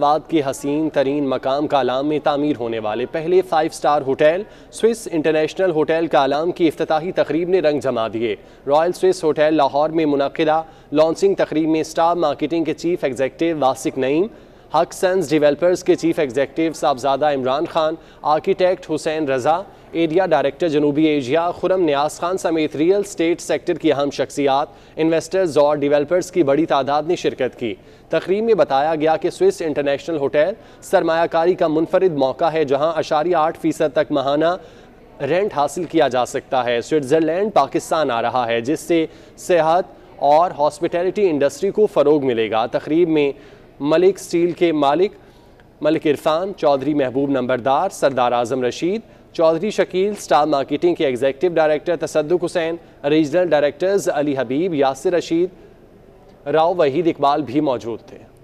बाद के हसीन तरीन मकाम कालाम में तामीर होने वाले पहले five star hotel Swiss international hotel Kalam की अफ्ताही तकरीब ने रंग जमा दिए रॉयल स्विस होटल लाहौर में मुनदा लॉन्चिंग तकरीब में स्टाफ मार्केटिंग के chief executive Wasiq Naeem Haq sense developers के chief executive Sahibzada Imran Khan architect Hussain Raza area director जनूबी एशिया खुरम न्याज खान समेत रियल स्टेट सेक्टर की अहम शख्सियात इन्वेस्टर्स और डिवेलपर्स की बड़ी तादाद ने शिरकत की तकरीब में बताया गया कि स्विस इंटरनेशनल होटल सरमाकारी का मुनफरद मौका है जहाँ अशारिया आठ फ़ीसद तक महाना रेंट हासिल किया जा सकता है स्विट्ज़रलैंड पाकिस्तान आ रहा है जिससे सेहत और हॉस्पिटैलिटी इंडस्ट्री को फ़रोग मिलेगा तकरीब में मलिक स्टील के मालिक मलिक इरफान चौधरी महबूब नंबरदार सरदार आजम रशीद चौधरी शकील स्टार मार्केटिंग के executive director Tasadduq Hussain regional directors Ali Habib Yasir Rashid Rao Waheed Iqbal भी मौजूद थे